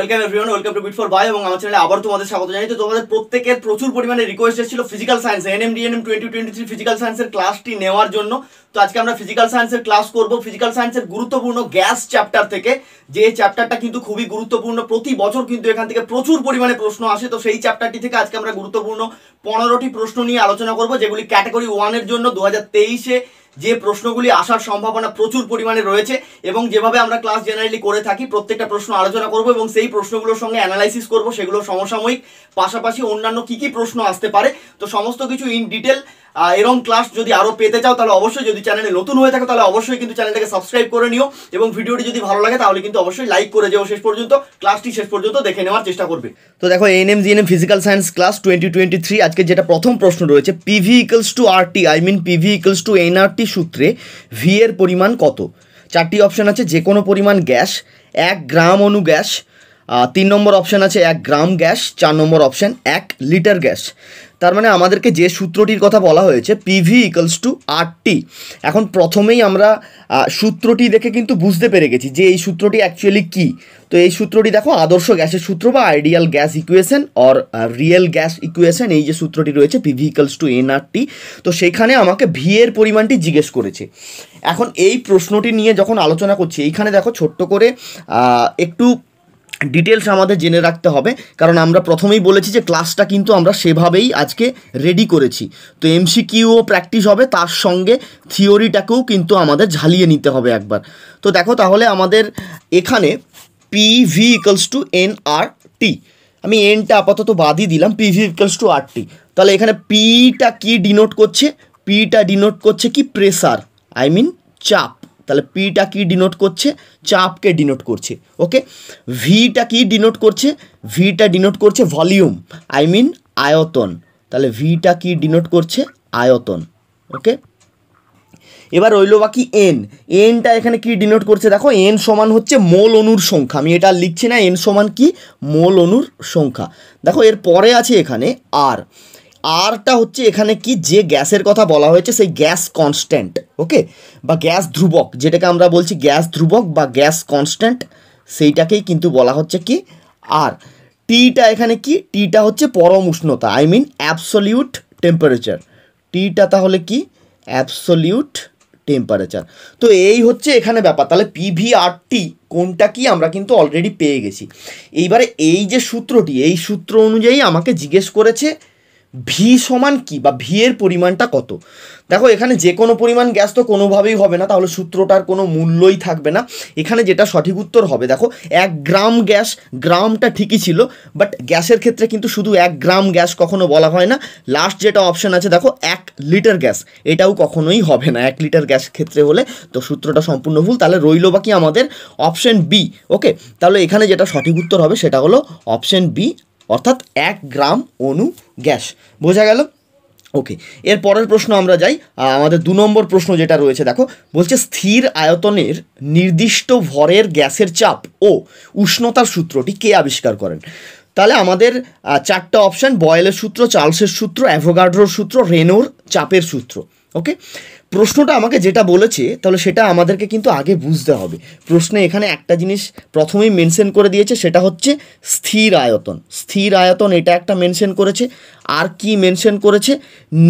welcome everyone welcome to বিট ফর বাই এবং আমার চ্যানেলে আবার তোমাদের স্বাগত জানাই তো তোমাদের প্রত্যেকের প্রচুর পরিমাণে রিকোয়েস্ট এসেছিল physical science N M twenty twenty three ফিজিক্যাল সায়েন্সের ক্লাসটি নেওয়ার জন্য তো আজকে আমরা ফিজিক্যাল সায়েন্সের ক্লাস করব ফিজিক্যাল সায়েন্সের গুরুত্বপূর্ণ গ্যাস চ্যাপ্টার থেকে যে চ্যাপ্টারটা কিন্তু খুবই গুরুত্বপূর্ণ প্রতি বছর কিন্তু এখান থেকে প্রচুর পরিমাণে প্রশ্ন আসে তো সেই চ্যাপ্টারটি থেকে আজকে আমরা গুরুত্বপূর্ণ পনেরোটি প্রশ্ন নিয়ে আলোচনা করব যেগুলি ক্যাটাগরি ওয়ানের জন্য দু হাজার তেইশে যে প্রশ্নগুলি আসার সম্ভাবনা প্রচুর পরিমাণে রয়েছে এবং যেভাবে আমরা ক্লাস জেনারেলি করে থাকি প্রত্যেকটা প্রশ্ন আলোচনা করব এবং সেই প্রশ্নগুলোর সঙ্গে অ্যানালাইসিস করব সেগুলো সমসাময়িক পাশাপাশি অন্যান্য কি কি প্রশ্ন আসতে পারে তো সমস্ত কিছু ইন ডিটেল এরম ক্লাস যদি আরও পেতে চাও তাহলে অবশ্যই যদি চ্যানেলে নতুন হয়ে থাকো তাহলে অবশ্যই কিন্তু চ্যানেলটাকে সাবস্ক্রাইব করে নিও এবং ভিডিওটি যদি ভালো লাগে তাহলে কিন্তু অবশ্যই লাইক করে যেও শেষ পর্যন্ত ক্লাসটি শেষ পর্যন্ত দেখে নেওয়ার চেষ্টা করবে তো দেখো N N GNM physical science class twenty twenty three আজকে যেটা প্রথম প্রশ্ন রয়েছে PV equals to RT I mean PV equals to NRT সূত্রে ভি এর পরিমাণ কত চারটি অপশান আছে যে কোনো পরিমাণ গ্যাস এক গ্রাম অনু গ্যাস তিন নম্বর অপশান আছে এক গ্রাম গ্যাস চার নম্বর অপশান এক লিটার গ্যাস তার মানে আমাদেরকে যে সূত্রটির কথা বলা হয়েছে পিভি ইকালস টু আরটি এখন প্রথমেই আমরা সূত্রটি দেখে কিন্তু বুঝতে পেরে গেছি যে এই সূত্রটি অ্যাকচুয়ালি কি তো এই সূত্রটি দেখো আদর্শ গ্যাসের সূত্র বা ideal gas equation or real gas equation এই যে সূত্রটি রয়েছে পিভি ইকালস টু এনআরটি তো সেখানে আমাকে ভি এর পরিমাণটি জিজ্ঞেস করেছে এখন এই প্রশ্নটি নিয়ে যখন আলোচনা করছি এইখানে দেখো ছোট্ট করে একটু ডিটেলস আমাদের জেনে রাখতে হবে কারণ আমরা প্রথমেই বলেছি যে ক্লাসটা কিন্তু আমরা সেভাবেই আজকে রেডি করেছি তো এমসিকিউও প্র্যাকটিস হবে তার সঙ্গে থিওরিটাকেও কিন্তু আমাদের ঝালিয়ে নিতে হবে একবার তো দেখো তাহলে আমাদের এখানে P V equals to N R T আমি এনটা আপাতত বাদই দিলাম P V equals to R T তাহলে এখানে পিটা কি ডিনোট করছে পিটা ডিনোট করছে কি প্রেসার আই মিন চাপ তাহলে পিটা কি ডিনোট করছে চাপকে ডিনোট করছে ওকে ভিটা কি ডিনোট করছে ভিটা ডিনোট করছে ভলিউম আই মিন আয়তন তাহলে ভিটা কি ডিনোট করছে আয়তন ওকে এবার রইল বাকি এন এনটা এখানে কি ডিনোট করছে দেখো এন সমান হচ্ছে মোল অণুর সংখ্যা আমি এটা লিখছি না এন সমান কি মোল অনুর সংখ্যা দেখো এর পরে আছে এখানে আর আরটা হচ্ছে এখানে কি যে গ্যাসের কথা বলা হয়েছে সেই গ্যাস কনস্ট্যান্ট ওকে বা গ্যাস ধ্রুবক যেটাকে আমরা বলছি গ্যাস ধ্রুবক বা গ্যাস কনস্ট্যান্ট সেইটাকেই কিন্তু বলা হচ্ছে কি আর টিটা এখানে কি টিটা হচ্ছে পরম উষ্ণতা আই মিন অ্যাবসলিউট টেম্পারেচার টিটা তাহলে কি অ্যাবসলিউট টেম্পারেচার তো এই হচ্ছে এখানে ব্যাপার তাহলে পিভিআরটি কোনটা কি আমরা কিন্তু অলরেডি পেয়ে গেছি এইবারে এই যে সূত্রটি এই সূত্র অনুযায়ী আমাকে জিজ্ঞেস করেছে ভি সমান কি বা ভি এর পরিমাণটা কত দেখো এখানে যে কোনো পরিমাণ গ্যাস তো কোনোভাবেই হবে না তাহলে সূত্রটার কোনো মূল্যই থাকবে না এখানে যেটা সঠিক উত্তর হবে দেখো এক গ্রাম গ্যাস গ্রামটা ঠিকই ছিল বাট গ্যাসের ক্ষেত্রে কিন্তু শুধু এক গ্রাম গ্যাস কখনো বলা হয় না লাস্ট যেটা অপশান আছে দেখো এক লিটার গ্যাস এটাও কখনোই হবে না এক লিটার গ্যাস ক্ষেত্রে হলে তো সূত্রটা সম্পূর্ণ ভুল তাহলে রইল বাকি আমাদের অপশন বি ওকে তাহলে এখানে যেটা সঠিক উত্তর হবে সেটা হলো অপশন বি অর্থাৎ এক গ্রাম অনু গ্যাস বোঝা গেল ওকে এর পরের প্রশ্ন আমরা যাই আমাদের দু নম্বর প্রশ্ন যেটা রয়েছে দেখো বলছে স্থির আয়তনের নির্দিষ্ট ভরের গ্যাসের চাপ ও উষ্ণতার সূত্রটি কে আবিষ্কার করেন তাহলে আমাদের চারটা অপশান বয়েলের সূত্র চার্লসের সূত্র অ্যাভোগাড্রোর সূত্র রেনোর চাপের সূত্র ওকে প্রশ্নটা আমাকে যেটা বলেছে তাহলে সেটা আমাদেরকে কিন্তু আগে বুঝতে হবে প্রশ্নে এখানে একটা জিনিস প্রথমেই মেনশন করে দিয়েছে সেটা হচ্ছে স্থির আয়তন স্থির আয়তন এটা একটা মেনশন করেছে আর কি মেনশন করেছে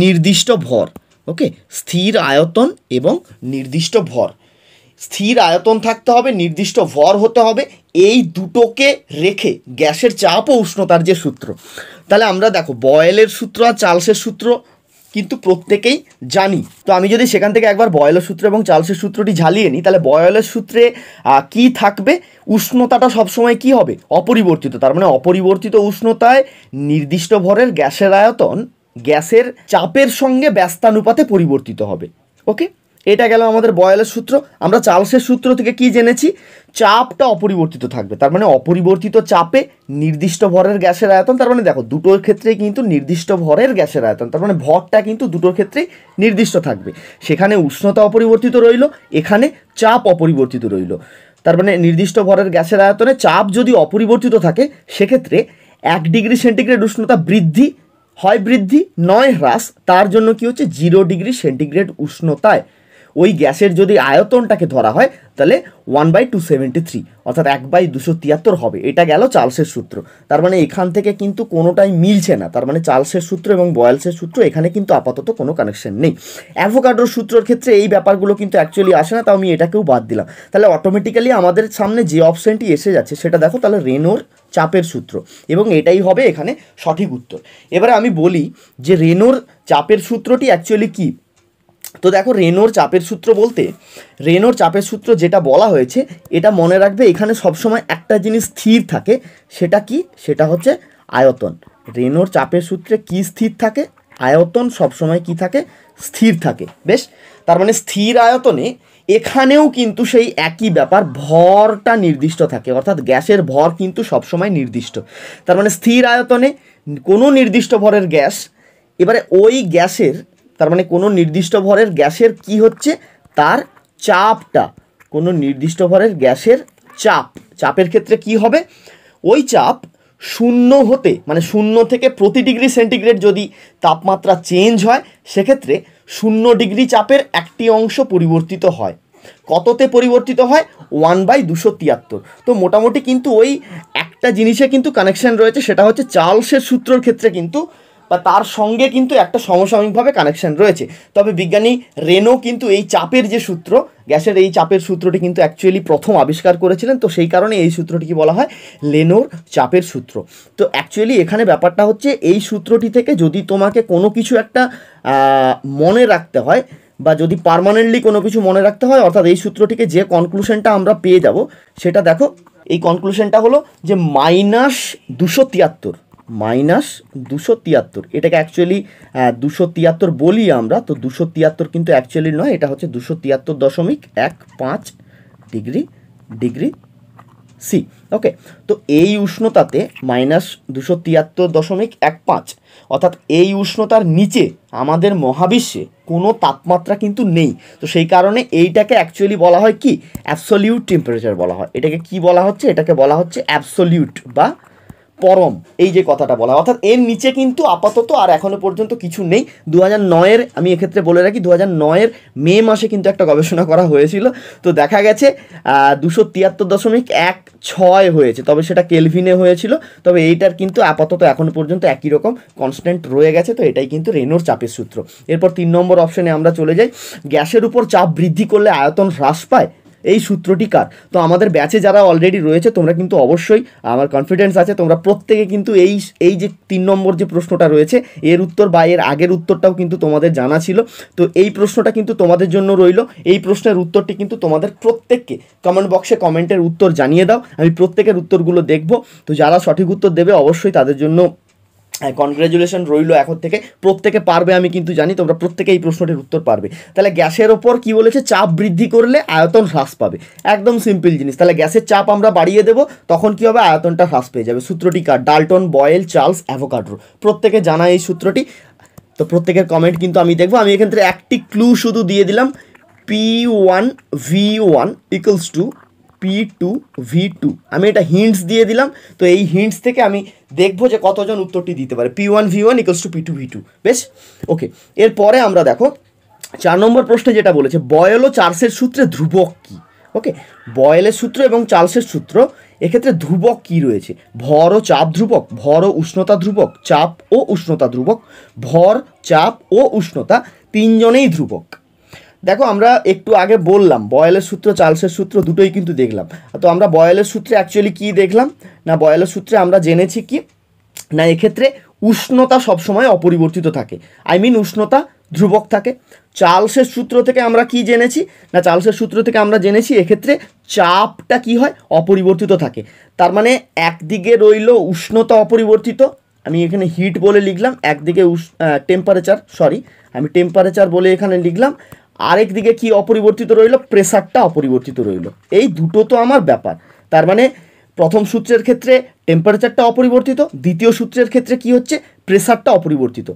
নির্দিষ্ট ভর ওকে স্থির আয়তন এবং নির্দিষ্ট ভর স্থির আয়তন থাকতে হবে নির্দিষ্ট ভর হতে হবে এই দুটোকে রেখে গ্যাসের চাপ ও উষ্ণতার যে সূত্র তাহলে আমরা দেখো বয়েলের সূত্র আর চার্লসের সূত্র কিন্তু প্রত্যেকেই জানি তো আমি যদি সেখান থেকে একবার বয়লের সূত্র এবং চার্লসের সূত্রটি ঝালিয়ে নিই তাহলে বয়লের সূত্রে কি থাকবে উষ্ণতাটা সবসময় কি হবে অপরিবর্তিত তার মানে অপরিবর্তিত উষ্ণতায় নির্দিষ্ট ভরের গ্যাসের আয়তন গ্যাসের চাপের সঙ্গে ব্যস্তানুপাতে পরিবর্তিত হবে ওকে এটা গেল আমাদের বয়ালের সূত্র আমরা চার্লসের সূত্র থেকে কি জেনেছি চাপটা অপরিবর্তিত থাকবে তার মানে অপরিবর্তিত চাপে নির্দিষ্ট ভরের গ্যাসের আয়তন তার মানে দেখো দুটোর ক্ষেত্রেই কিন্তু নির্দিষ্ট ভরের গ্যাসের আয়তন তার মানে ভরটা কিন্তু দুটোর ক্ষেত্রেই নির্দিষ্ট থাকবে সেখানে উষ্ণতা অপরিবর্তিত রইল এখানে চাপ অপরিবর্তিত রইল তার মানে নির্দিষ্ট ভরের গ্যাসের আয়তনে চাপ যদি অপরিবর্তিত থাকে সেক্ষেত্রে এক ডিগ্রি সেন্টিগ্রেড উষ্ণতা বৃদ্ধি হয় বৃদ্ধি নয় হ্রাস তার জন্য কি হচ্ছে জিরো ডিগ্রি সেন্টিগ্রেড উষ্ণতায় ওই গ্যাসের যদি আয়তনটাকে ধরা হয় তাহলে one by two seventy three অর্থাৎ এক বাই দুশো তিয়াত্তর হবে এটা গেল চার্লসের সূত্র তার মানে এখান থেকে কিন্তু কোনোটাই মিলছে না তার মানে চার্লসের সূত্র এবং বয়েলসের সূত্র এখানে কিন্তু আপাতত কোনো কানেকশন নেই অ্যাভোকাডোর সূত্রর ক্ষেত্রে এই ব্যাপারগুলো কিন্তু অ্যাকচুয়ালি আসে না তাও আমি এটাকেও বাদ দিলাম তাহলে অটোমেটিক্যালি আমাদের সামনে যে অপশানটি এসে যাচ্ছে সেটা দেখো তাহলে রেনোর চাপের সূত্র এবং এটাই হবে এখানে সঠিক উত্তর এবারে আমি বলি যে রেনোর চাপের সূত্রটি অ্যাকচুয়ালি কী তো দেখো রেনোর চাপের সূত্র বলতে রেনোর চাপের সূত্র যেটা বলা হয়েছে এটা মনে রাখবে এখানে সবসময় একটা জিনিস স্থির থাকে সেটা কি সেটা হচ্ছে আয়তন রেনোর চাপের সূত্রে কি স্থির থাকে আয়তন সবসময় কি থাকে স্থির থাকে বেশ তার মানে স্থির আয়তনে এখানেও কিন্তু সেই একই ব্যাপার ভরটা নির্দিষ্ট থাকে অর্থাৎ গ্যাসের ভর কিন্তু সবসময় নির্দিষ্ট তার মানে স্থির আয়তনে কোনো নির্দিষ্ট ভরের গ্যাস এবারে ওই গ্যাসের তার মানে কোনো নির্দিষ্ট ভরের গ্যাসের কি হচ্ছে তার চাপটা কোনো নির্দিষ্ট ভরের গ্যাসের চাপ চাপের ক্ষেত্রে কি হবে ওই চাপ শূন্য হতে মানে শূন্য থেকে প্রতি ডিগ্রি সেন্টিগ্রেড যদি তাপমাত্রা চেঞ্জ হয় সেক্ষেত্রে শূন্য ডিগ্রি চাপের একটি অংশ পরিবর্তিত হয় কততে পরিবর্তিত হয় ওয়ান বাই দুশো তিয়াত্তর তো মোটামুটি কিন্তু ওই একটা জিনিসে কিন্তু কানেকশান রয়েছে সেটা হচ্ছে চার্লসের সূত্রর ক্ষেত্রে কিন্তু বা তার সঙ্গে কিন্তু একটা সমসাময়িকভাবে কানেকশন রয়েছে তবে বিজ্ঞানী রেনো কিন্তু এই চাপের যে সূত্র গ্যাসের এই চাপের সূত্রটি কিন্তু অ্যাকচুয়ালি প্রথম আবিষ্কার করেছিলেন তো সেই কারণে এই সূত্রটিকে বলা হয় লেনোর চাপের সূত্র তো অ্যাকচুয়ালি এখানে ব্যাপারটা হচ্ছে এই সূত্রটি থেকে যদি তোমাকে কোনো কিছু একটা মনে রাখতে হয় বা যদি পারমানেন্টলি কোনো কিছু মনে রাখতে হয় অর্থাৎ এই সূত্রটিকে যে কনক্লুশনটা আমরা পেয়ে যাব সেটা দেখো এই কনক্লুশনটা হলো যে মাইনাস দুশো তিয়াত্তর মাইনাস দুশো তিয়াত্তর এটাকে অ্যাকচুয়ালি দুশো তিয়াত্তর বলি আমরা তো দুশো তিয়াত্তর কিন্তু অ্যাকচুয়ালি নয় এটা হচ্ছে দুশো তিয়াত্তর দশমিক এক পাঁচ ডিগ্রি ডিগ্রি সি ওকে তো এই উষ্ণতাতে মাইনাস দুশো তিয়াত্তর দশমিক এক পাঁচ অর্থাৎ এই উষ্ণতার নিচে আমাদের মহাবিশ্বে কোনো তাপমাত্রা কিন্তু নেই তো সেই কারণে এইটাকে অ্যাকচুয়ালি বলা হয় কি অ্যাবসোলিউট টেম্পারেচার বলা হয় এটাকে কি বলা হচ্ছে এটাকে বলা হচ্ছে অ্যাবসোলিউট বা পরম এই যে কথাটা বলা অর্থাৎ এর নিচে কিন্তু আপাতত আর এখনও পর্যন্ত কিছু নেই দু হাজার নয়ের আমি এক্ষেত্রে বলে রাখি দু হাজার নয়ের মে মাসে কিন্তু একটা গবেষণা করা হয়েছিল তো দেখা গেছে দুশো তিয়াত্তর দশমিক এক ছয় হয়েছে তবে সেটা কেলভিনে হয়েছিল তবে এইটার কিন্তু আপাতত এখনও পর্যন্ত একই রকম কনস্ট্যান্ট রয়ে গেছে তো এটাই কিন্তু রেনোর চাপের সূত্র এরপর তিন নম্বর অপশনে আমরা চলে যাই গ্যাসের উপর চাপ বৃদ্ধি করলে আয়তন হ্রাস পায় এই সূত্রটি কার তো আমাদের ব্যাচে যারা অলরেডি রয়েছে তোমরা কিন্তু অবশ্যই আমার কনফিডেন্স আছে তোমরা প্রত্যেকে কিন্তু এই এই যে তিন নম্বর যে প্রশ্নটা রয়েছে এর উত্তর বা এর আগের উত্তরটাও কিন্তু তোমাদের জানা ছিল তো এই প্রশ্নটা কিন্তু তোমাদের জন্য রইল এই প্রশ্নের উত্তরটি কিন্তু তোমাদের প্রত্যেককে কমেন্ট বক্সে কমেন্টের উত্তর জানিয়ে দাও আমি প্রত্যেকের উত্তরগুলো দেখব তো যারা সঠিক উত্তর দেবে অবশ্যই তাদের জন্য হ্যাঁ রইল এখন থেকে প্রত্যেকে পারবে আমি কিন্তু জানি তোমরা প্রত্যেকে এই প্রশ্নটির উত্তর পারবে তাহলে গ্যাসের ওপর কি বলেছে চাপ বৃদ্ধি করলে আয়তন হ্রাস পাবে একদম সিম্পল জিনিস তাহলে গ্যাসের চাপ আমরা বাড়িয়ে দেব তখন কি হবে আয়তনটা হ্রাস পেয়ে যাবে সূত্রটি কার ডালটন বয়েল চার্লস অ্যাভোকাড্রো প্রত্যেকে জানা এই সূত্রটি তো প্রত্যেকের কমেন্ট কিন্তু আমি দেখবো আমি এক্ষেত্রে একটি ক্লু শুধু দিয়ে দিলাম P one V one equals to P two V two আমি এটা হিন্টস দিয়ে দিলাম তো এই হিন্টস থেকে আমি দেখবো যে কতজন উত্তরটি দিতে পারে P one V one equals to P two V two বেশ ওকে এরপরে আমরা দেখো চার নম্বর প্রশ্নে যেটা বলেছে বয়েল ও চার্লসের সূত্রে ধ্রুবক কী ওকে বয়েলের সূত্র এবং চার্লসের সূত্র এক্ষেত্রে ধ্রুবক কি রয়েছে ভর ও চাপ ধ্রুবক ভর ও উষ্ণতা ধ্রুবক চাপ ও উষ্ণতা ধ্রুবক ভর চাপ ও উষ্ণতা তিনজনেই ধ্রুবক দেখো আমরা একটু আগে বললাম বয়েলের সূত্র চার্লসের সূত্র দুটোই কিন্তু দেখলাম তো আমরা বয়েলের সূত্রে অ্যাকচুয়ালি কি দেখলাম না বয়েলের সূত্রে আমরা জেনেছি কি না এক্ষেত্রে উষ্ণতা সবসময় অপরিবর্তিত থাকে আই মিন উষ্ণতা ধ্রুবক থাকে চার্লসের সূত্র থেকে আমরা কি জেনেছি না চার্লসের সূত্র থেকে আমরা জেনেছি এক্ষেত্রে চাপটা কি হয় অপরিবর্তিত থাকে তার মানে একদিকে রইল উষ্ণতা অপরিবর্তিত আমি এখানে হিট বলে লিখলাম একদিকে টেম্পারেচার সরি আমি টেম্পারেচার বলে এখানে লিখলাম আরেক দিকে কি অপরিবর্তিত রইল প্রেসারটা অপরিবর্তিত রইল এই দুটো তো আমার ব্যাপার তার মানে প্রথম সূত্রের ক্ষেত্রে টেম্পারেচারটা অপরিবর্তিত দ্বিতীয় সূত্রের ক্ষেত্রে কি হচ্ছে প্রেসারটা অপরিবর্তিত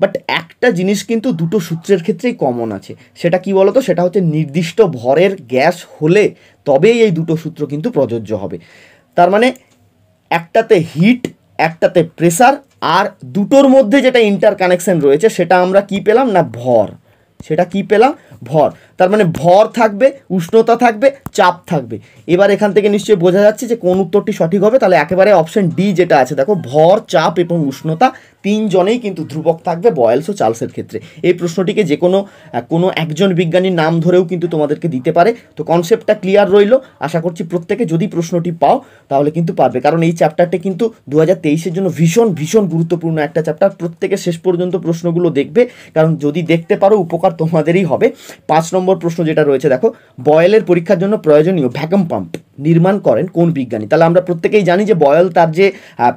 বাট একটা জিনিস কিন্তু দুটো সূত্রের ক্ষেত্রেই কমন আছে সেটা কি বলতো সেটা হচ্ছে নির্দিষ্ট ভরের গ্যাস হলে তবেই এই দুটো সূত্র কিন্তু প্রযোজ্য হবে তার মানে একটাতে হিট একটাতে প্রেসার আর দুটোর মধ্যে যেটা ইন্টার কানেকশন রয়েছে সেটা আমরা কি পেলাম না ভর সেটা কি পেলাম ভর তার মানে ভর থাকবে উষ্ণতা থাকবে চাপ থাকবে এবার এখান থেকে নিশ্চয়ই বোঝা যাচ্ছে যে কোন উত্তরটি সঠিক হবে তাহলে একেবারে অপশন ডি যেটা আছে দেখো ভর চাপ এবং উষ্ণতা তিনজনেই কিন্তু ধ্রুবক থাকবে বয়েলস ও চার্লসের ক্ষেত্রে এই প্রশ্নটিকে যে কোনো কোনো একজন বিজ্ঞানীর নাম ধরেও কিন্তু তোমাদেরকে দিতে পারে তো কনসেপ্টটা ক্লিয়ার রইল আশা করছি প্রত্যেকে যদি প্রশ্নটি পাও তাহলে কিন্তু পারবে কারণ এই চ্যাপ্টারটি কিন্তু দু হাজার জন্য ভীষণ ভীষণ গুরুত্বপূর্ণ একটা চ্যাপ্টার প্রত্যেকে শেষ পর্যন্ত প্রশ্নগুলো দেখবে কারণ যদি দেখতে পারো উপকার তোমাদেরই হবে পাঁচ নম্বর নম্বর প্রশ্ন যেটা রয়েছে দেখো বয়েলের পরীক্ষার জন্য প্রয়োজনীয় ভ্যাকুম পাম্প নির্মাণ করেন কোন বিজ্ঞানী তাহলে আমরা প্রত্যেকেই জানি যে বয়েল তার যে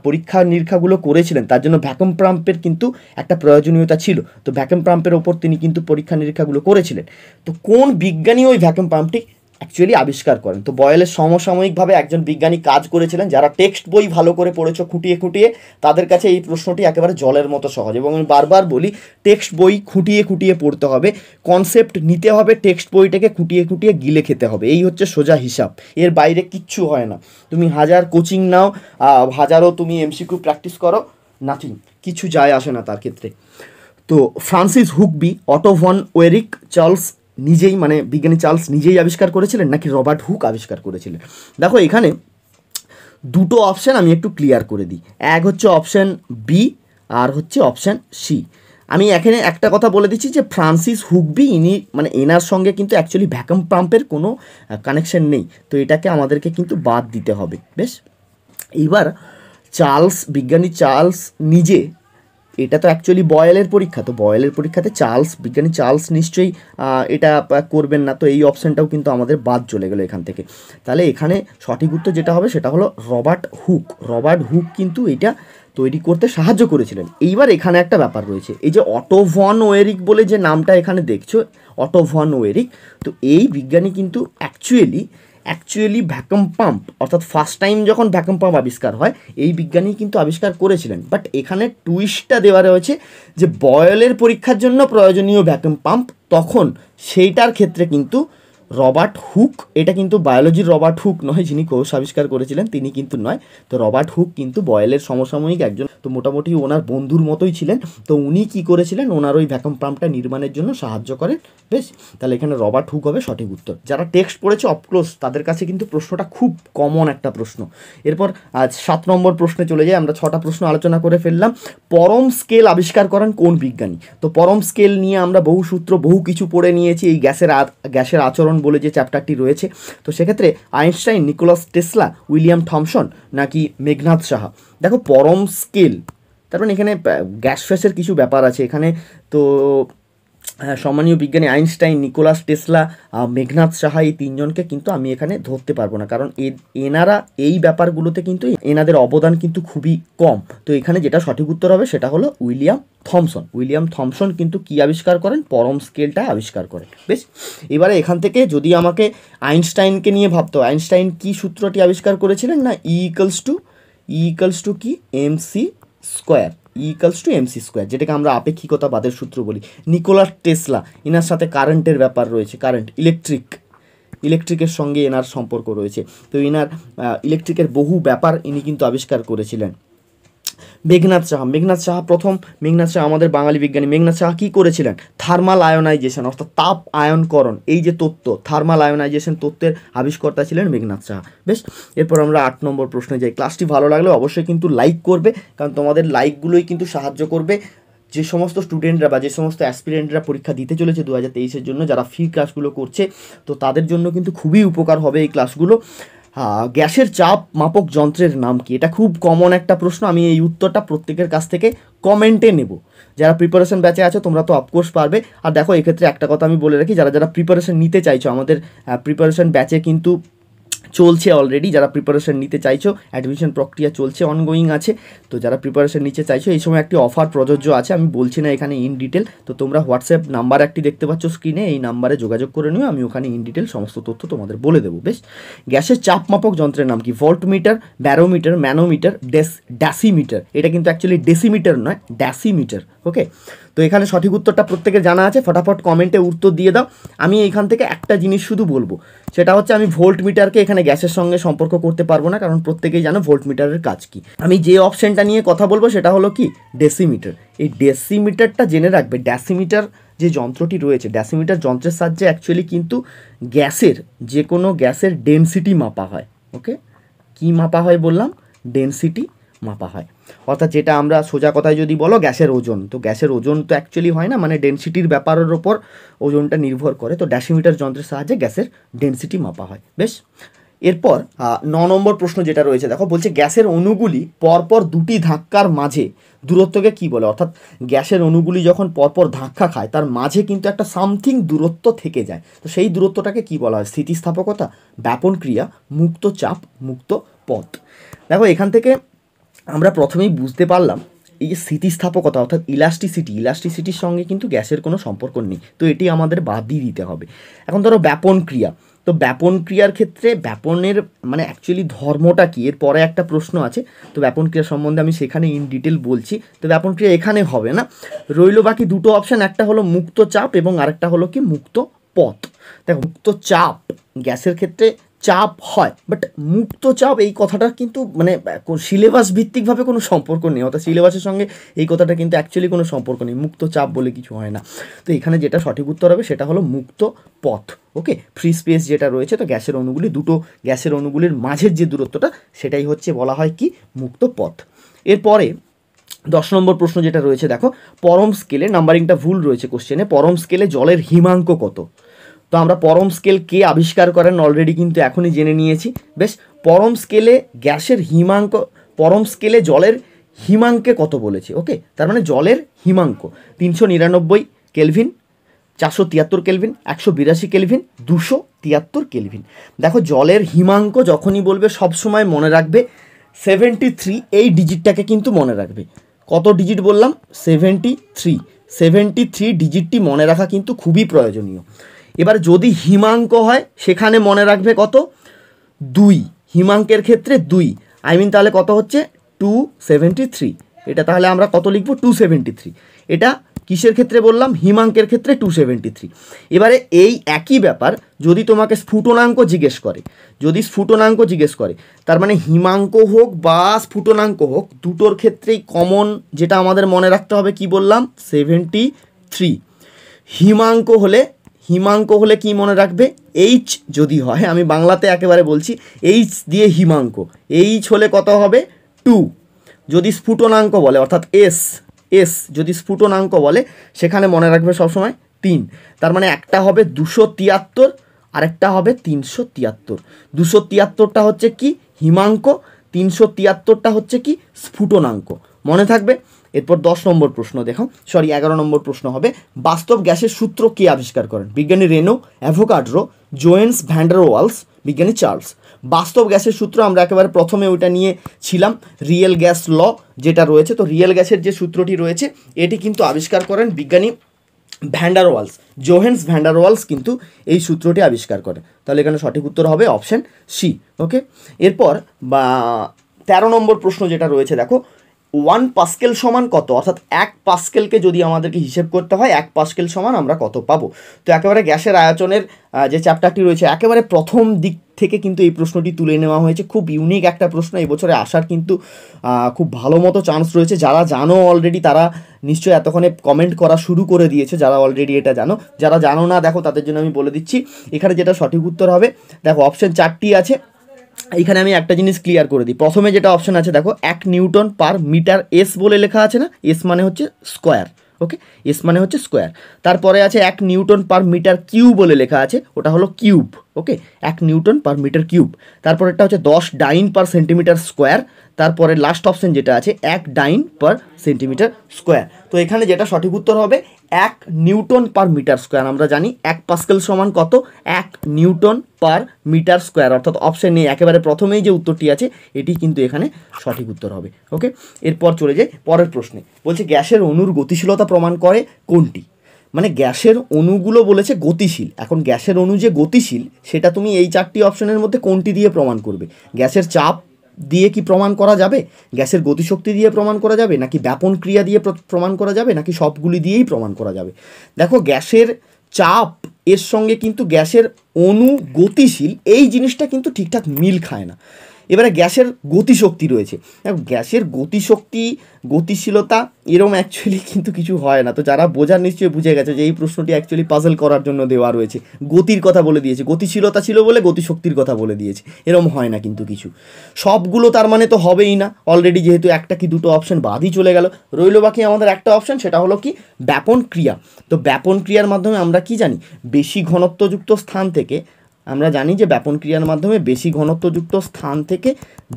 পরীক্ষা নিরীক্ষাগুলো করেছিলেন তার জন্য ভ্যাকুম পাম্পের কিন্তু একটা প্রয়োজনীয়তা ছিল তো ভ্যাকুম পাম্পের ওপর তিনি কিন্তু পরীক্ষা নিরীক্ষাগুলো করেছিলেন তো কোন বিজ্ঞানী ওই ভ্যাকুম পাম্পটি অ্যাকচুয়ালি আবিষ্কার করেন তো বয়েলের সমসাময়িকভাবে একজন বিজ্ঞানী কাজ করেছিলেন যারা টেক্সট বই ভালো করে পড়েছ খুঁটিয়ে খুঁটিয়ে তাদের কাছে এই প্রশ্নটি একেবারে জলের মতো সহজ এবং আমি বারবার বলি টেক্সট বই খুঁটিয়ে খুঁটিয়ে পড়তে হবে কনসেপ্ট নিতে হবে টেক্সট বইটাকে খুঁটিয়ে খুঁটিয়ে গিলে খেতে হবে এই হচ্ছে সোজা হিসাব এর বাইরে কিচ্ছু হয় না তুমি হাজার কোচিং নাও হাজারও তুমি এমসিকিউ প্র্যাকটিস করো নাথিং কিছু যায় আসে না তার ক্ষেত্রে তো ফ্রান্সিস হুকবি অটোভন ওয়েরিক চার্লস নিজেই মানে বিজ্ঞানী চার্লস নিজেই আবিষ্কার করেছিলেন নাকি রবার্ট হুক আবিষ্কার করেছিলেন দেখো এখানে দুটো অপশান আমি একটু ক্লিয়ার করে দিই এক হচ্ছে অপশান বি আর হচ্ছে অপশান সি আমি এখানে একটা কথা বলে দিচ্ছি যে ফ্রান্সিস হুকবি ইনি মানে এনার সঙ্গে কিন্তু অ্যাকচুয়ালি ভ্যাকুম পাম্পের কোনো কানেকশন নেই তো এটাকে আমাদেরকে কিন্তু বাদ দিতে হবে বেশ এইবার চার্লস বিজ্ঞানী চার্লস নিজে এটা তো অ্যাকচুয়ালি বয়েলের পরীক্ষা তো বয়েলের পরীক্ষাতে চার্লস বিজ্ঞানী চার্লস নিশ্চয়ই এটা করবেন না তো এই অপশানটাও কিন্তু আমাদের বাদ চলে গেলো এখান থেকে তাহলে এখানে সঠিক উত্তর যেটা হবে সেটা হলো রবার্ট হুক রবার্ট হুক কিন্তু এটা তৈরি করতে সাহায্য করেছিলেন এইবার এখানে একটা ব্যাপার রয়েছে এই যে অটো ভন ওয়েরিক বলে যে নামটা এখানে দেখছো অটো ভন ওয়েরিক তো এই বিজ্ঞানী কিন্তু অ্যাকচুয়ালি অ্যাকচুয়ালি ভ্যাকুম পাম্প অর্থাৎ ফার্স্ট টাইম যখন ভ্যাকুম পাম্প আবিষ্কার হয় এই বিজ্ঞানী কিন্তু আবিষ্কার করেছিলেন বাট এখানে টুইস্টটা দেওয়া রয়েছে যে বয়লের পরীক্ষার জন্য প্রয়োজনীয় ভ্যাকুম পাম্প তখন সেইটার ক্ষেত্রে কিন্তু রবার্ট হুক এটা কিন্তু বায়োলজির রবার্ট হুক নয় যিনি কোষ আবিষ্কার করেছিলেন তিনি কিন্তু নয় তো রবার্ট হুক কিন্তু বয়েলের সমসাময়িক একজন তো মোটামুটি ওনার বন্ধুর মতোই ছিলেন তো উনি কি করেছিলেন ওনার ওই ভ্যাকুম পাম্পটা নির্মাণের জন্য সাহায্য করেন বেশ তাহলে এখানে রবার্ট হুক হবে সঠিক উত্তর যারা টেক্সট পড়েছে অপক্লোজ তাদের কাছে কিন্তু প্রশ্নটা খুব কমন একটা প্রশ্ন এরপর আজ সাত নম্বর প্রশ্নে চলে যাই আমরা ছটা প্রশ্ন আলোচনা করে ফেললাম পরম স্কেল আবিষ্কার করেন কোন বিজ্ঞানী তো পরম স্কেল নিয়ে আমরা বহু সূত্র বহু কিছু পড়ে নিয়েছি এই গ্যাসের গ্যাসের আচরণ বলে যে চ্যাপ্টারটি রয়েছে তো সেক্ষেত্রে Einstein Nicholas Tesla William Thomson নাকি মেঘনাথ সাহা দেখো পরম স্কেল তারপরে মানে এখানে গ্যাস ফ্যাসের কিছু ব্যাপার আছে এখানে তো হ্যাঁ, সম্মানীয় বিজ্ঞানী Einstein Nicholas Tesla Meghnad Saha এই তিনজনকে কিন্তু আমি এখানে ধরতে পারবো না কারণ এনারা এই ব্যাপারগুলোতে কিন্তু এনাদের অবদান কিন্তু খুবই কম তো এখানে যেটা সঠিক উত্তর হবে সেটা হলো উইলিয়াম থমসন উইলিয়াম থমসন কিন্তু কি আবিষ্কার করেন পরম স্কেলটা আবিষ্কার করেন বেশ এবারে এখান থেকে যদি আমাকে আইনস্টাইনকে নিয়ে ভাবতে হয় আইনস্টাইন কি সূত্রটি আবিষ্কার করেছিলেন না E equals to E equals to কি M C square equals to MC square যেটাকে আমরা আপেক্ষিকতাবাদের সূত্র বলি নিকোলার টেসলা এনার সাথে কারেন্টের ব্যাপার রয়েছে কারেন্ট ইলেকট্রিক ইলেকট্রিকের সঙ্গে এনার সম্পর্ক রয়েছে তো এনার ইলেকট্রিকের বহু ব্যাপার ইনি কিন্তু আবিষ্কার করেছিলেন মেঘনাথ সাহা মেঘনাথ সাহা প্রথম মেঘনাথ সাহা আমাদের বাঙালি বিজ্ঞানী মেঘনাথ সাহা কী করেছিলেন থার্মাল আয়নাইজেশন অর্থাৎ তাপ আয়নকরণ এই যে তত্ত্ব থার্মাল আয়নাইজেশন তত্ত্বের আবিষ্কর্তা ছিলেন মেঘনাথ সাহা বেশ এরপর আমরা আট নম্বর প্রশ্নে যাই ক্লাসটি ভালো লাগলে অবশ্যই কিন্তু লাইক করবে কারণ তোমাদের লাইকগুলোই কিন্তু সাহায্য করবে যে সমস্ত স্টুডেন্টরা বা যে সমস্ত অ্যাসপিরেন্টরা পরীক্ষা দিতে চলেছে দু হাজার তেইশের জন্য যারা ফ্রি ক্লাসগুলো করছে তো তাদের জন্য কিন্তু খুবই উপকার হবে এই ক্লাসগুলো গ্যাসের চাপ মাপক যন্ত্রের নাম কি এটা খুব কমন একটা প্রশ্ন আমি এই উত্তরটা প্রত্যেকের কাছ থেকে কমেন্টে নেব যারা প্রিপারেশন ব্যাচে আছো তোমরা তো অফকোর্স পারবে আর দেখো এক্ষেত্রে একটা কথা আমি বলে রাখি যারা যারা প্রিপারেশন নিতে চাইছো আমাদের প্রিপারেশন ব্যাচে কিন্তু চলছে অলরেডি যারা প্রিপারেশন নিতে চাইছো অ্যাডমিশন প্রক্রিয়া চলছে অনগোয়িং আছে তো যারা প্রিপারেশান নিতে চাইছো এই সময় একটি অফার প্রযোজ্য আছে আমি বলছি না এখানে ইন ডিটেল তো তোমরা হোয়াটসঅ্যাপ নাম্বার একটি দেখতে পাচ্ছ স্ক্রিনে এই নাম্বারে যোগাযোগ করে নিও আমি ওখানে ইন ডিটেল সমস্ত তথ্য তোমাদের বলে দেবো বেশ গ্যাসের চাপ মাপক যন্ত্রের নাম কি ভোল্টমিটার ব্যারোমিটার ম্যানোমিটার ডেস ড্যাসিমিটার এটা কিন্তু অ্যাকচুয়ালি ডেসিমিটার নয় ড্যাসিমিটার ওকে তো এখানে সঠিক উত্তরটা প্রত্যেকের জানা আছে ফটাফট কমেন্টে উত্তর দিয়ে দাও আমি এখান থেকে একটা জিনিস শুধু বলবো সেটা হচ্ছে আমি ভোল্ট মিটারকে এখানে গ্যাসের সঙ্গে সম্পর্ক করতে পারবো না কারণ প্রত্যেকেই জানো ভোল্ট মিটারের কাজ কি আমি যে অপশানটা নিয়ে কথা বলবো সেটা হলো কি ডেসিমিটার এই ডেসিমিটারটা জেনে রাখবে ড্যাসিমিটার যে যন্ত্রটি রয়েছে ড্যাসিমিটার যন্ত্রের সাহায্যে অ্যাকচুয়ালি কিন্তু গ্যাসের যে কোনো গ্যাসের ডেনসিটি মাপা হয় ওকে কি মাপা হয় বললাম ডেনসিটি মাপা হয় অর্থাৎ যেটা আমরা সোজা কথায় যদি বলো গ্যাসের ওজন তো গ্যাসের ওজন তো অ্যাকচুয়ালি হয় না মানে ডেন্সিটির ব্যাপারের ওপর ওজনটা নির্ভর করে তো ড্যাশিমিটার যন্ত্রের সাহায্যে গ্যাসের ডেন্সিটি মাপা হয় বেশ এরপর ন নম্বর প্রশ্ন যেটা রয়েছে দেখো বলছে গ্যাসের অণুগুলি পরপর দুটি ধাক্কার মাঝে দূরত্বকে কি বলে অর্থাৎ গ্যাসের অণুগুলি যখন পরপর ধাক্কা খায় তার মাঝে কিন্তু একটা সামথিং দূরত্ব থেকে যায় তো সেই দূরত্বটাকে কি বলা হয় স্থিতিস্থাপকতা ব্যাপন ক্রিয়া মুক্ত চাপ মুক্ত পথ দেখো এখান থেকে আমরা প্রথমেই বুঝতে পারলাম এই যে স্থিতিস্থাপকতা অর্থাৎ ইলাস্টিসিটি ইলাস্টিসিটির সঙ্গে কিন্তু গ্যাসের কোনো সম্পর্ক নেই তো এটি আমাদের বাদ দিয়ে দিতে হবে এখন ধরো ব্যাপন ক্রিয়া তো ব্যাপন ক্রিয়ার ক্ষেত্রে ব্যাপনের মানে অ্যাকচুয়ালি ধর্মটা কী এর পরে একটা প্রশ্ন আছে তো ব্যাপন ক্রিয়া সম্বন্ধে আমি সেখানে ইন ডিটেল বলছি তো ব্যাপন ক্রিয়া এখানে হবে না রইল বাকি দুটো অপশান একটা হলো মুক্ত চাপ এবং আরেকটা হলো কি মুক্ত পথ দেখো মুক্ত চাপ গ্যাসের ক্ষেত্রে চাপ হয় বাট মুক্ত চাপ এই কথাটা কিন্তু মানে সিলেবাস ভিত্তিকভাবে কোনো সম্পর্ক নেই অর্থাৎ সিলেবাসের সঙ্গে এই কথাটা কিন্তু অ্যাকচুয়ালি কোনো সম্পর্ক নেই মুক্ত চাপ বলে কিছু হয় না তো এখানে যেটা সঠিক উত্তর হবে সেটা হলো মুক্ত পথ ওকে ফ্রি স্পেস যেটা রয়েছে তো গ্যাসের অণুগুলি দুটো গ্যাসের অণুগুলির মাঝের যে দূরত্বটা সেটাই হচ্ছে বলা হয় কি মুক্ত পথ এরপরে দশ নম্বর প্রশ্ন যেটা রয়েছে দেখো পরম স্কেলে নাম্বারিংটা ভুল রয়েছে কোশ্চেনে পরম স্কেলে জলের হিমাঙ্ক কত তো আমরা পরম স্কেল কে আবিষ্কার করেন অলরেডি কিন্তু এখনই জেনে নিয়েছি বেশ পরম স্কেলে গ্যাসের হিমাঙ্ক পরম স্কেলে জলের হিমাঙ্কে কত বলেছে ওকে তার মানে জলের হিমাঙ্ক তিনশো নিরানব্বই কেলভিন চারশো তিয়াত্তর কেলভিন একশো বিরাশি কেলভিন দুশো তিয়াত্তর কেলভিন দেখো জলের হিমাঙ্ক যখনই বলবে সবসময় মনে রাখবে সেভেন্টি থ্রি এই ডিজিটটাকে কিন্তু মনে রাখবে কত ডিজিট বললাম সেভেন্টি থ্রি সেভেন্টি থ্রি ডিজিটটি মনে রাখা কিন্তু খুবই প্রয়োজনীয় এবার যদি হিমাঙ্ক হয় সেখানে মনে রাখবে কত দুই হিমাঙ্কের ক্ষেত্রে দুই আই মিন তাহলে কত হচ্ছে টু থ্রি এটা তাহলে আমরা কত লিখবো টু সেভেন্টি থ্রি এটা কিসের ক্ষেত্রে বললাম হিমাঙ্কের ক্ষেত্রে টু থ্রি এবারে এই একই ব্যাপার যদি তোমাকে স্ফুটনাঙ্ক জিজ্ঞেস করে যদি স্ফুটনাঙ্ক জিজ্ঞেস করে তার মানে হিমাঙ্ক হোক বা স্ফুটনাঙ্ক হোক দুটোর ক্ষেত্রেই কমন যেটা আমাদের মনে রাখতে হবে কি বললাম সেভেন্টি থ্রি হিমাঙ্ক হলে হিমাঙ্ক হলে কি মনে রাখবে এইচ যদি হয় আমি বাংলাতে একেবারে বলছি এইচ দিয়ে হিমাঙ্ক এইচ হলে কত হবে টু যদি স্ফুটনাঙ্ক বলে অর্থাৎ এস এস যদি স্ফুটনাঙ্ক বলে সেখানে মনে রাখবে সবসময় তিন তার মানে একটা হবে দুশো তিয়াত্তর আরেকটা হবে তিনশো তিয়াত্তর দুশো তিয়াত্তরটা হচ্ছে কি হিমাঙ্ক তিনশো তিয়াত্তরটা হচ্ছে কি স্ফুটনাঙ্ক মনে থাকবে এরপর দশ নম্বর প্রশ্ন দেখো সরি এগারো নম্বর প্রশ্ন হবে বাস্তব গ্যাসের সূত্র কে আবিষ্কার করেন বিজ্ঞানী রেনো অ্যাভোকাড্রো জোয়েন্স ভ্যান্ডারওয়ালস বিজ্ঞানী চার্লস বাস্তব গ্যাসের সূত্র আমরা একেবারে প্রথমে ওইটা নিয়ে ছিলাম রিয়েল গ্যাস ল যেটা রয়েছে তো রিয়েল গ্যাসের যে সূত্রটি রয়েছে এটি কিন্তু আবিষ্কার করেন বিজ্ঞানী ভ্যান্ডারওয়ালস জোহেন্স ভ্যান্ডারওয়ালস কিন্তু এই সূত্রটি আবিষ্কার করে তাহলে এখানে সঠিক উত্তর হবে অপশান সি ওকে এরপর বা তেরো নম্বর প্রশ্ন যেটা রয়েছে দেখো ওয়ান পাস্কেল সমান কত অর্থাৎ এক পাস্কেলকে যদি আমাদেরকে হিসেব করতে হয় এক পাস্কেল সমান আমরা কত পাবো তো একেবারে গ্যাসের আয়োজনের যে চ্যাপ্টারটি রয়েছে একেবারে প্রথম দিক থেকে কিন্তু এই প্রশ্নটি তুলে নেওয়া হয়েছে খুব ইউনিক একটা প্রশ্ন এবছরে আসার কিন্তু খুব ভালো মতো চান্স রয়েছে যারা জানো অলরেডি তারা নিশ্চয়ই এতক্ষণে কমেন্ট করা শুরু করে দিয়েছে যারা অলরেডি এটা জানো যারা জানো না দেখো তাদের জন্য আমি বলে দিচ্ছি এখানে যেটা সঠিক উত্তর হবে দেখো অপশান চারটি আছে এইখানে আমি একটা জিনিস ক্লিয়ার করে দিই প্রথমে যেটা অপশন আছে দেখো এক নিউটন পার মিটার এস বলে লেখা আছে না এস মানে হচ্ছে স্কোয়ার ওকে এস মানে হচ্ছে স্কোয়ার তারপরে আছে এক নিউটন পার মিটার কিউ বলে লেখা আছে ওটা হলো কিউব ওকে এক নিউটন পার মিটার কিউব তারপর এটা হচ্ছে দশ ডাইন পার সেন্টিমিটার স্কোয়ার তারপরে লাস্ট অপশন যেটা আছে এক ডাইন পার সেন্টিমিটার স্কোয়ার তো এখানে যেটা সঠিক উত্তর হবে এক নিউটন পার মিটার স্কোয়ার আমরা জানি এক পাস্কেল সমান কত এক নিউটন পার মিটার স্কোয়ার অর্থাৎ অপশন নেই একেবারে প্রথমেই যে উত্তরটি আছে এটি কিন্তু এখানে সঠিক উত্তর হবে ওকে এরপর চলে যাই পরের প্রশ্নে বলছে গ্যাসের অনুর গতিশীলতা প্রমাণ করে কোনটি মানে গ্যাসের অণুগুলো বলেছে গতিশীল এখন গ্যাসের অণু যে গতিশীল সেটা তুমি এই চারটি অপশনের মধ্যে কোনটি দিয়ে প্রমাণ করবে গ্যাসের চাপ দিয়ে কি প্রমাণ করা যাবে গ্যাসের গতিশক্তি দিয়ে প্রমাণ করা যাবে নাকি ব্যাপন ক্রিয়া দিয়ে প্রমাণ করা যাবে নাকি সবগুলি দিয়েই প্রমাণ করা যাবে দেখো গ্যাসের চাপ এর সঙ্গে কিন্তু গ্যাসের অণু গতিশীল এই জিনিসটা কিন্তু ঠিকঠাক মিল খায় না এবারে গ্যাসের গতিশক্তি রয়েছে গ্যাসের গতিশক্তি গতিশীলতা এরম অ্যাকচুয়ালি কিন্তু কিছু হয় না তো যারা বোঝার নিশ্চয়ই বুঝে গেছে যে এই প্রশ্নটি অ্যাকচুয়ালি পাজল করার জন্য দেওয়া রয়েছে গতির কথা বলে দিয়েছে গতিশীলতা ছিল বলে গতিশক্তির কথা বলে দিয়েছে এরম হয় না কিন্তু কিছু সবগুলো তার মানে তো হবেই না অলরেডি যেহেতু একটা কি দুটো অপশন বাদই চলে গেল রইল বাকি আমাদের একটা অপশন সেটা হলো কি ব্যাপন ক্রিয়া তো ব্যাপন ক্রিয়ার মাধ্যমে আমরা কি জানি বেশি ঘনত্বযুক্ত স্থান থেকে আমরা জানি যে ব্যাপন ক্রিয়ার মাধ্যমে বেশি ঘনত্বযুক্ত স্থান থেকে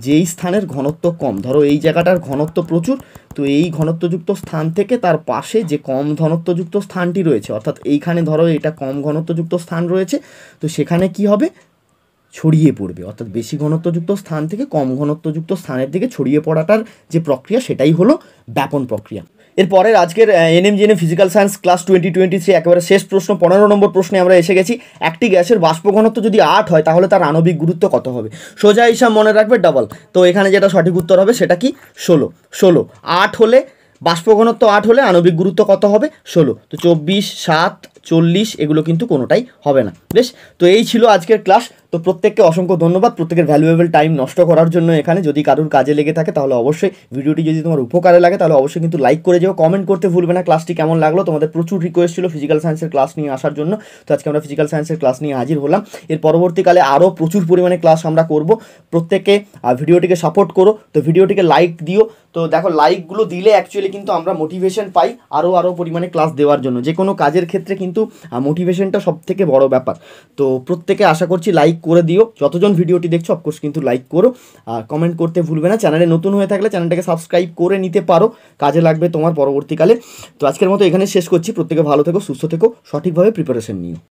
যেই স্থানের ঘনত্ব কম ধরো এই জায়গাটার ঘনত্ব প্রচুর তো এই ঘনত্বযুক্ত স্থান থেকে তার পাশে যে কম ঘনত্বযুক্ত স্থানটি রয়েছে অর্থাৎ এইখানে ধরো এটা কম ঘনত্বযুক্ত স্থান রয়েছে তো সেখানে কি হবে ছড়িয়ে পড়বে অর্থাৎ বেশি ঘনত্বযুক্ত স্থান থেকে কম ঘনত্বযুক্ত স্থানের দিকে ছড়িয়ে পড়াটার যে প্রক্রিয়া সেটাই হলো ব্যাপন প্রক্রিয়া এরপরের আজকের এনএমজিএনএ physical science class twenty twenty three একেবারে শেষ প্রশ্ন পনেরো নম্বর প্রশ্নে আমরা এসে গেছি একটি গ্যাসের বাষ্প ঘনত্ব যদি আট হয় তাহলে তার আণবিক গুরুত্ব কত হবে সোজা হিসাব মনে রাখবে ডাবল তো এখানে যেটা সঠিক উত্তর হবে সেটা কি ষোলো ষোলো আট হলে বাষ্প ঘনত্ব আট হলে আণবিক গুরুত্ব কত হবে ষোলো তো চব্বিশ সাত চল্লিশ এগুলো কিন্তু কোনোটাই হবে না বেশ তো এই ছিল আজকের ক্লাস তো প্রত্যেককে অসংখ্য ধন্যবাদ প্রত্যেকের ভ্যালুয়েবল টাইম নষ্ট করার জন্য এখানে যদি কারোর কাজে লেগে থাকে তাহলে অবশ্যই ভিডিওটি যদি তোমার উপকারে লাগে তাহলে অবশ্যই কিন্তু লাইক করে যাও কমেন্ট করতে ভুলবে না ক্লাসটি কেমন লাগলো তোমাদের প্রচুর রিকোয়েস্ট ছিল ফিজিক্যাল সায়েন্সের ক্লাস নিয়ে আসার জন্য তো আজকে আমরা ফিজিক্যাল সায়েন্সের ক্লাস নিয়ে হাজির হলাম এর পরবর্তীকালে আরও প্রচুর পরিমাণে ক্লাস আমরা করব প্রত্যেকে ভিডিওটিকে সাপোর্ট করো তো ভিডিওটিকে লাইক দিও তো দেখো লাইকগুলো দিলে অ্যাকচুয়ালি কিন্তু আমরা মোটিভেশন পাই আরও আরও পরিমাণে ক্লাস দেওয়ার জন্য যে কোনো কাজের ক্ষেত্রে কিন্তু মোটিভেশনটা সব থেকে বড় ব্যাপার তো প্রত্যেকে আশা করছি লাইক করে দিও যতজন ভিডিওটি দেখছো অফকোর্স কিন্তু লাইক করো আর কমেন্ট করতে ভুলবে না চ্যানেলে নতুন হয়ে থাকলে চ্যানেলটাকে সাবস্ক্রাইব করে নিতে পারো কাজে লাগবে তোমার পরবর্তীকালে তো আজকের মতো এখানে শেষ করছি প্রত্যেকে ভালো থেকো সুস্থ থেকো সঠিকভাবে প্রিপারেশন নিও